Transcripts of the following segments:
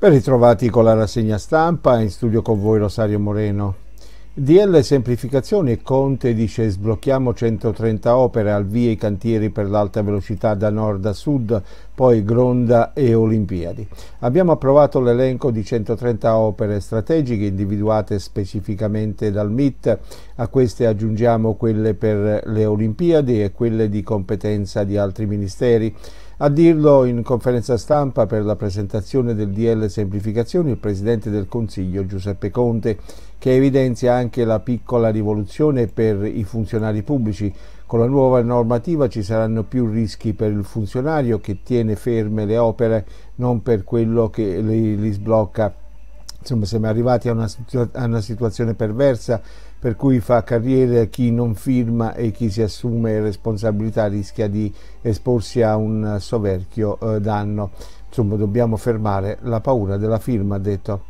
Ben ritrovati con la rassegna stampa, in studio con voi Rosario Moreno. DL Semplificazioni e Conte dice sblocchiamo 130 opere al via i cantieri per l'alta velocità da nord a sud, poi Gronda e Olimpiadi. Abbiamo approvato l'elenco di 130 opere strategiche individuate specificamente dal MIT, a queste aggiungiamo quelle per le Olimpiadi e quelle di competenza di altri ministeri. A dirlo in conferenza stampa per la presentazione del DL Semplificazioni il Presidente del Consiglio Giuseppe Conte, che evidenzia anche la piccola rivoluzione per i funzionari pubblici. Con la nuova normativa ci saranno più rischi per il funzionario che tiene ferme le opere, non per quello che li, li sblocca. Insomma, siamo arrivati a una, a una situazione perversa per cui fa carriera chi non firma e chi si assume responsabilità rischia di esporsi a un soverchio eh, danno. Insomma, dobbiamo fermare la paura della firma, ha detto.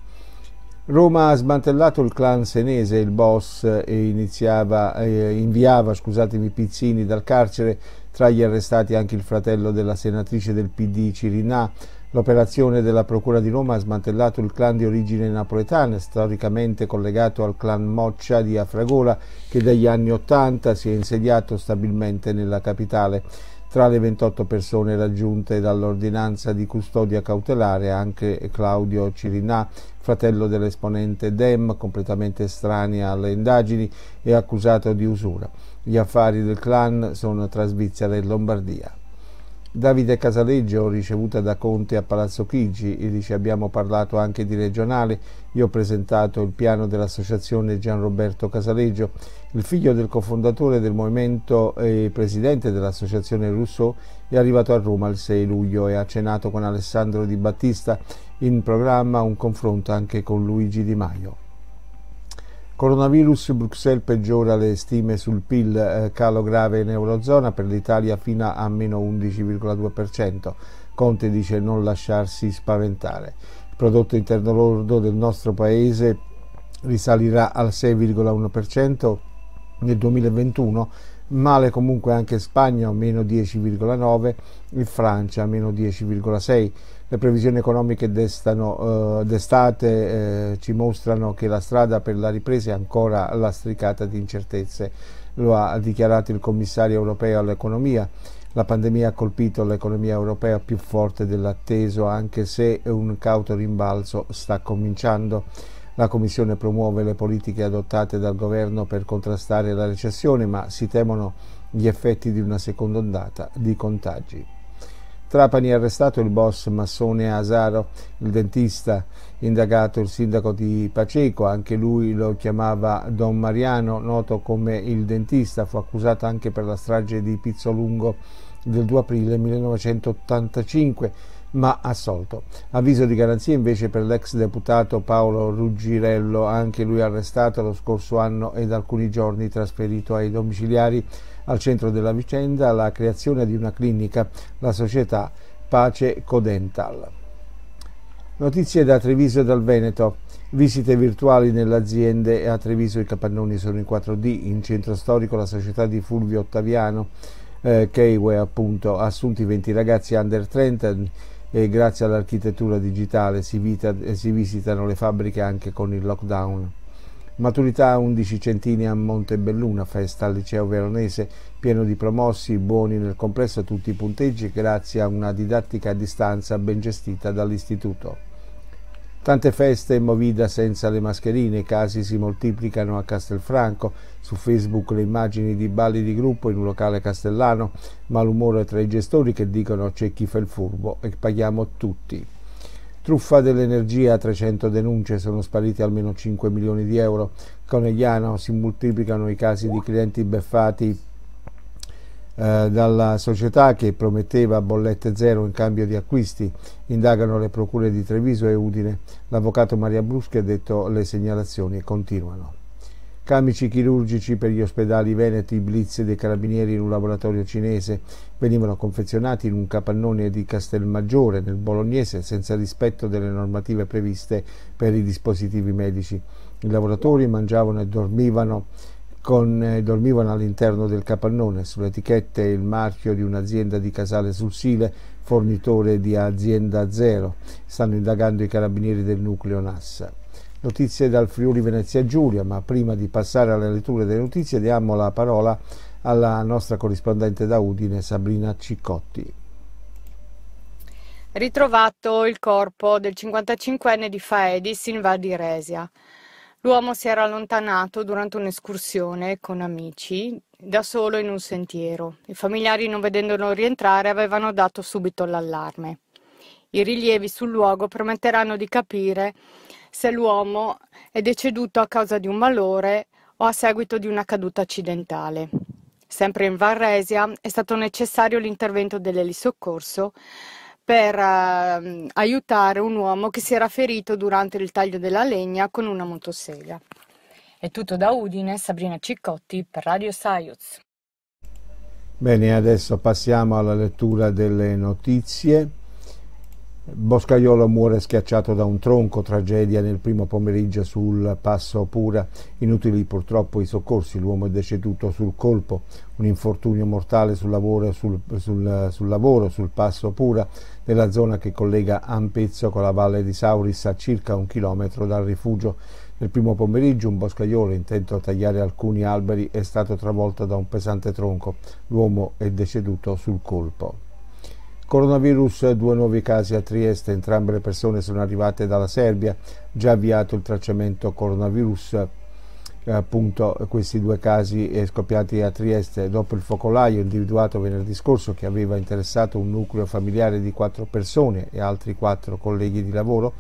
Roma ha smantellato il clan senese, il boss eh, iniziava, eh, inviava scusatemi, pizzini dal carcere, tra gli arrestati anche il fratello della senatrice del PD Cirinà, L'operazione della Procura di Roma ha smantellato il clan di origine napoletana, storicamente collegato al clan Moccia di Afragola, che dagli anni Ottanta si è insediato stabilmente nella capitale. Tra le 28 persone raggiunte dall'ordinanza di custodia cautelare anche Claudio Cirinà, fratello dell'esponente Dem, completamente estranea alle indagini e accusato di usura. Gli affari del clan sono tra Svizzera e Lombardia. Davide Casaleggio, ricevuta da Conte a Palazzo Chigi, e dice abbiamo parlato anche di regionale, io ho presentato il piano dell'associazione Gianroberto Casaleggio, il figlio del cofondatore del movimento e presidente dell'associazione Rousseau, è arrivato a Roma il 6 luglio e ha cenato con Alessandro Di Battista, in programma un confronto anche con Luigi Di Maio. Coronavirus, Bruxelles peggiora le stime sul PIL, eh, calo grave in Eurozona per l'Italia fino a meno 11,2%. Conte dice non lasciarsi spaventare. Il prodotto interno lordo del nostro paese risalirà al 6,1% nel 2021 male comunque anche Spagna meno 10,9 in Francia meno 10,6. Le previsioni economiche destano, eh, d'estate eh, ci mostrano che la strada per la ripresa è ancora lastricata di incertezze, lo ha dichiarato il commissario europeo all'economia. La pandemia ha colpito l'economia europea più forte dell'atteso, anche se un cauto rimbalzo sta cominciando. La Commissione promuove le politiche adottate dal governo per contrastare la recessione, ma si temono gli effetti di una seconda ondata di contagi. Trapani ha arrestato il boss massone Asaro, il dentista, indagato il sindaco di Paceco, anche lui lo chiamava Don Mariano, noto come il dentista, fu accusato anche per la strage di Pizzolungo del 2 aprile 1985 ma assolto. Avviso di garanzia invece per l'ex deputato Paolo Ruggirello, anche lui arrestato lo scorso anno e da alcuni giorni trasferito ai domiciliari. Al centro della vicenda la creazione di una clinica, la società Pace Codental. Notizie da Treviso e dal Veneto. Visite virtuali nelle aziende a Treviso i capannoni sono in 4D, in centro storico la società di Fulvio Ottaviano, eh, Keyway appunto, assunti 20 ragazzi under 30 e grazie all'architettura digitale si, vita, eh, si visitano le fabbriche anche con il lockdown. Maturità 11 centini a Montebelluna, festa al liceo veronese, pieno di promossi, buoni nel complesso tutti i punteggi grazie a una didattica a distanza ben gestita dall'istituto. Tante feste in Movida senza le mascherine, i casi si moltiplicano a Castelfranco, su Facebook le immagini di balli di gruppo in un locale castellano, malumore tra i gestori che dicono c'è chi fa il furbo e paghiamo tutti. Truffa dell'energia, 300 denunce, sono spariti almeno 5 milioni di euro. Conegliano si moltiplicano i casi di clienti beffati eh, dalla società che prometteva bollette zero in cambio di acquisti. Indagano le procure di Treviso e Udine. L'avvocato Maria Bruschi ha detto le segnalazioni continuano. Camici chirurgici per gli ospedali veneti, blitz dei carabinieri in un laboratorio cinese venivano confezionati in un capannone di Castelmaggiore nel Bolognese senza rispetto delle normative previste per i dispositivi medici. I lavoratori mangiavano e dormivano con, eh, dormivano all'interno del capannone, sulle etichette il marchio di un'azienda di Casale sul Sile, fornitore di azienda zero, stanno indagando i carabinieri del nucleo NASA. Notizie dal Friuli Venezia Giulia, ma prima di passare alla lettura delle notizie diamo la parola alla nostra corrispondente da Udine Sabrina Ciccotti. Ritrovato il corpo del 55enne di Faedis in Val di Resia. L'uomo si era allontanato durante un'escursione con amici da solo in un sentiero. I familiari, non vedendolo rientrare, avevano dato subito l'allarme. I rilievi sul luogo permetteranno di capire se l'uomo è deceduto a causa di un malore o a seguito di una caduta accidentale. Sempre in Varresia è stato necessario l'intervento dell'elisoccorso per uh, aiutare un uomo che si era ferito durante il taglio della legna con una motosega. È tutto da Udine, Sabrina Ciccotti per Radio Saiuz. Bene, adesso passiamo alla lettura delle notizie. Boscaiolo muore schiacciato da un tronco, tragedia nel primo pomeriggio sul passo Pura, inutili purtroppo i soccorsi, l'uomo è deceduto sul colpo, un infortunio mortale sul lavoro sul, sul, sul lavoro sul, passo Pura, nella zona che collega Ampezzo con la valle di Sauris a circa un chilometro dal rifugio. Nel primo pomeriggio un boscaiolo intento a tagliare alcuni alberi è stato travolto da un pesante tronco, l'uomo è deceduto sul colpo. Coronavirus, due nuovi casi a Trieste, entrambe le persone sono arrivate dalla Serbia, già avviato il tracciamento coronavirus. Eh, appunto, questi due casi eh, scoppiati a Trieste dopo il focolaio individuato venerdì scorso che aveva interessato un nucleo familiare di quattro persone e altri quattro colleghi di lavoro,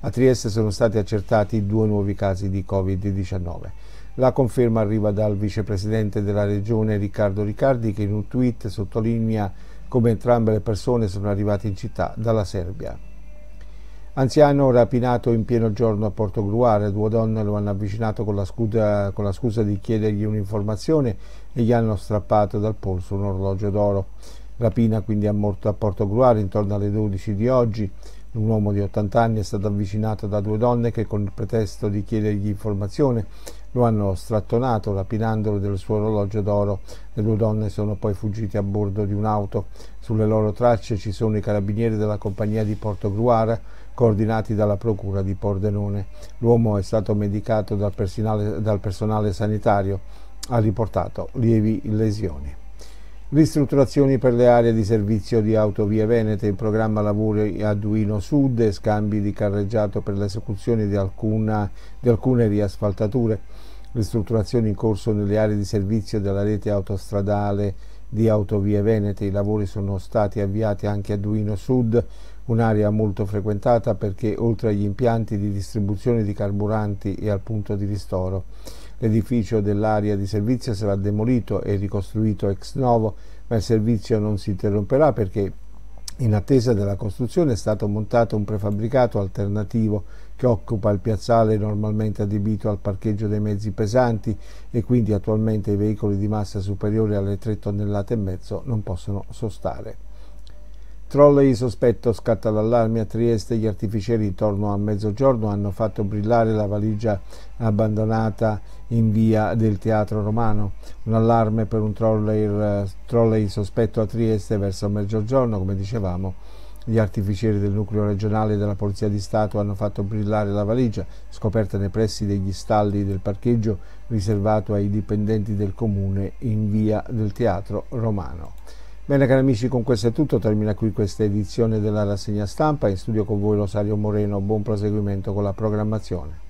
a Trieste sono stati accertati due nuovi casi di Covid-19. La conferma arriva dal vicepresidente della regione Riccardo Riccardi che in un tweet sottolinea come entrambe le persone sono arrivate in città dalla Serbia. Anziano rapinato in pieno giorno a Porto Gruare, due donne lo hanno avvicinato con la, scusa, con la scusa di chiedergli un'informazione e gli hanno strappato dal polso un orologio d'oro. Rapina quindi a, morto a Porto Gruare intorno alle 12 di oggi. Un uomo di 80 anni è stato avvicinato da due donne che con il pretesto di chiedergli informazione lo hanno strattonato rapinandolo del suo orologio d'oro. Le due donne sono poi fuggite a bordo di un'auto. Sulle loro tracce ci sono i carabinieri della compagnia di Porto Gruara, coordinati dalla procura di Pordenone. L'uomo è stato medicato dal personale, dal personale sanitario. Ha riportato lievi lesioni. Ristrutturazioni per le aree di servizio di autovie venete, in programma lavori a Duino Sud e scambi di carreggiato per l'esecuzione di, di, alcune riasfaltature ristrutturazioni in corso nelle aree di servizio della rete autostradale di Autovie Venete. I lavori sono stati avviati anche a Duino Sud, un'area molto frequentata perché oltre agli impianti di distribuzione di carburanti e al punto di ristoro. L'edificio dell'area di servizio sarà demolito e ricostruito ex novo, ma il servizio non si interromperà perché in attesa della costruzione è stato montato un prefabbricato alternativo che occupa il piazzale normalmente adibito al parcheggio dei mezzi pesanti e quindi attualmente i veicoli di massa superiori alle 3 tonnellate e mezzo non possono sostare. Trolley sospetto scatta l'allarme a Trieste, gli artificieri intorno a mezzogiorno hanno fatto brillare la valigia abbandonata in via del Teatro Romano. Un allarme per un trolley, eh, trolley sospetto a Trieste verso mezzogiorno, come dicevamo, gli artificieri del nucleo regionale della Polizia di Stato hanno fatto brillare la valigia, scoperta nei pressi degli stalli del parcheggio riservato ai dipendenti del comune in via del Teatro Romano. Bene cari amici, con questo è tutto, termina qui questa edizione della rassegna stampa, in studio con voi Rosario Moreno, buon proseguimento con la programmazione.